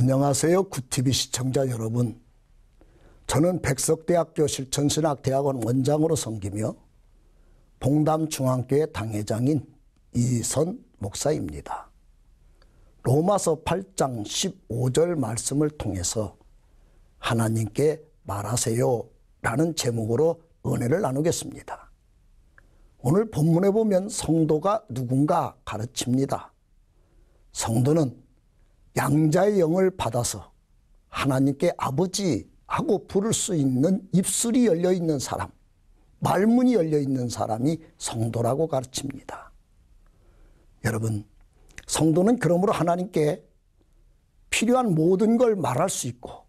안녕하세요. 구티비 시청자 여러분. 저는 백석대학교 실천신학대학원 원장으로 섬기며 봉담중앙교회 당회장인 이선 목사입니다. 로마서 8장 15절 말씀을 통해서 하나님께 말하세요 라는 제목으로 은혜를 나누겠습니다. 오늘 본문에 보면 성도가 누군가 가르칩니다. 성도는 양자의 영을 받아서 하나님께 아버지 하고 부를 수 있는 입술이 열려 있는 사람, 말문이 열려 있는 사람이 성도라고 가르칩니다. 여러분, 성도는 그러므로 하나님께 필요한 모든 걸 말할 수 있고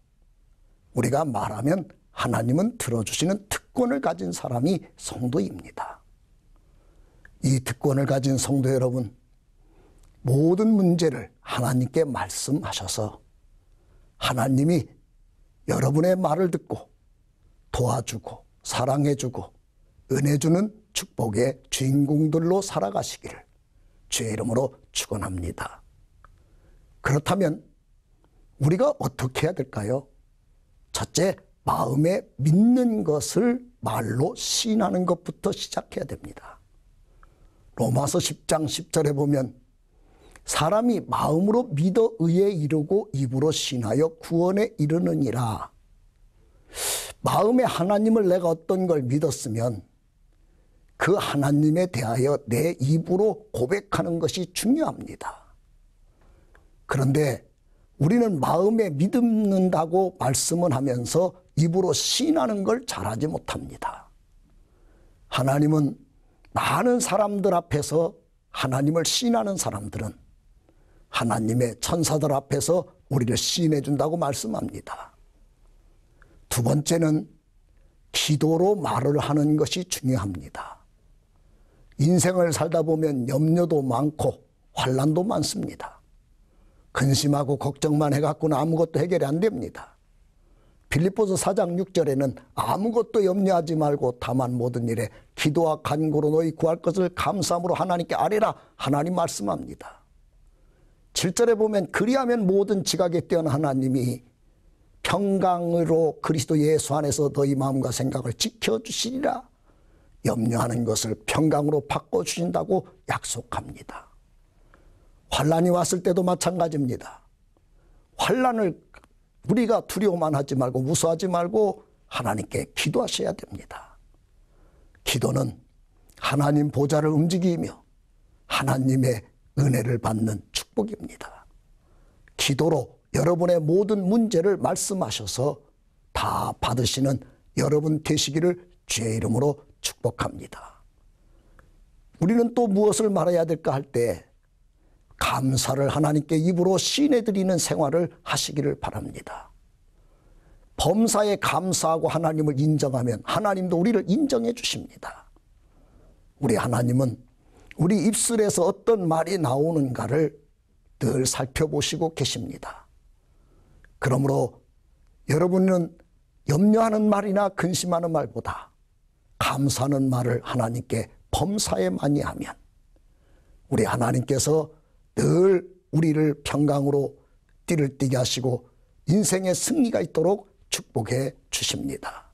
우리가 말하면 하나님은 들어주시는 특권을 가진 사람이 성도입니다. 이 특권을 가진 성도 여러분, 모든 문제를 하나님께 말씀하셔서 하나님이 여러분의 말을 듣고 도와주고 사랑해주고 은혜주는 축복의 주인공들로 살아가시기를 주의 이름으로 축원합니다. 그렇다면 우리가 어떻게 해야 될까요? 첫째, 마음에 믿는 것을 말로 시인하는 것부터 시작해야 됩니다. 로마서 10장 10절에 보면 사람이 마음으로 믿어 의에 이르고 입으로 신하여 구원에 이르느니라. 마음에 하나님을 내가 어떤 걸 믿었으면 그 하나님에 대하여 내 입으로 고백하는 것이 중요합니다. 그런데 우리는 마음에 믿는다고 말씀을 하면서 입으로 신하는 걸 잘하지 못합니다. 하나님은 많은 사람들 앞에서 하나님을 신하는 사람들은 하나님의 천사들 앞에서 우리를 시인해 준다고 말씀합니다. 두 번째는 기도로 말을 하는 것이 중요합니다. 인생을 살다 보면 염려도 많고 환란도 많습니다. 근심하고 걱정만 해갖고는 아무것도 해결이 안 됩니다. 빌립보서 4장 6절에는 아무것도 염려하지 말고 다만 모든 일에 기도와 간구로 너희 구할 것을 감사함으로 하나님께 아뢰라 하나님 말씀합니다. 7절에 보면 그리하면 모든 지각에 뛰어난 하나님이 평강으로 그리스도 예수 안에서 너희 마음과 생각을 지켜주시리라 염려하는 것을 평강으로 바꿔주신다고 약속합니다 환란이 왔을 때도 마찬가지입니다 환란을 우리가 두려워만 하지 말고 무서워하지 말고 하나님께 기도하셔야 됩니다 기도는 하나님 보좌를 움직이며 하나님의 은혜를 받는 축복입니다. 기도로 여러분의 모든 문제를 말씀하셔서 다 받으시는 여러분 되시기를 주의 이름으로 축복합니다. 우리는 또 무엇을 말해야 될까 할 때 감사를 하나님께 입으로 신해드리는 생활을 하시기를 바랍니다. 범사에 감사하고 하나님을 인정하면 하나님도 우리를 인정해 주십니다. 우리 하나님은 우리 입술에서 어떤 말이 나오는가를 늘 살펴보시고 계십니다. 그러므로 여러분은 염려하는 말이나 근심하는 말보다 감사하는 말을 하나님께 범사에 많이 하면 우리 하나님께서 늘 우리를 평강으로 띠를 띠게 하시고 인생의 승리가 있도록 축복해 주십니다.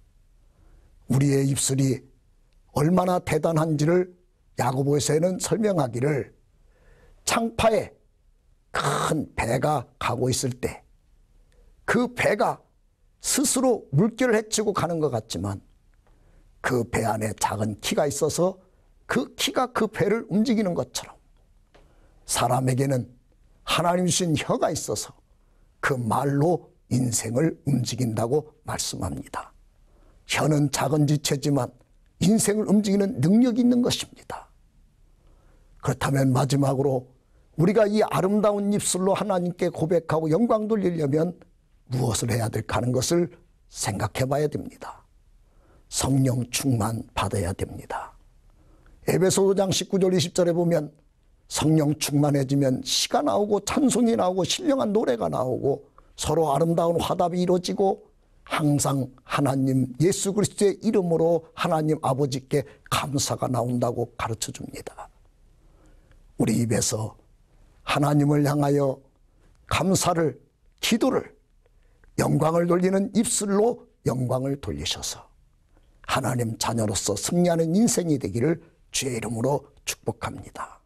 우리의 입술이 얼마나 대단한지를 야고보에서는 설명하기를 창파에 큰 배가 가고 있을 때 그 배가 스스로 물결을 헤치고 가는 것 같지만 그 배 안에 작은 키가 있어서 그 키가 그 배를 움직이는 것처럼 사람에게는 하나님 주신 혀가 있어서 그 말로 인생을 움직인다고 말씀합니다. 혀는 작은 지체지만 인생을 움직이는 능력이 있는 것입니다. 그렇다면 마지막으로 우리가 이 아름다운 입술로 하나님께 고백하고 영광 돌리려면 무엇을 해야 될까 하는 것을 생각해 봐야 됩니다. 성령 충만 받아야 됩니다. 에베소 5장 19절 20절에 보면 성령 충만해지면 시가 나오고 찬송이 나오고 신령한 노래가 나오고 서로 아름다운 화답이 이루어지고 항상 하나님 예수 그리스도의 이름으로 하나님 아버지께 감사가 나온다고 가르쳐 줍니다. 우리 입에서 하나님을 향하여 감사를, 기도를, 영광을 돌리는 입술로 영광을 돌리셔서 하나님 자녀로서 승리하는 인생이 되기를 주의 이름으로 축복합니다.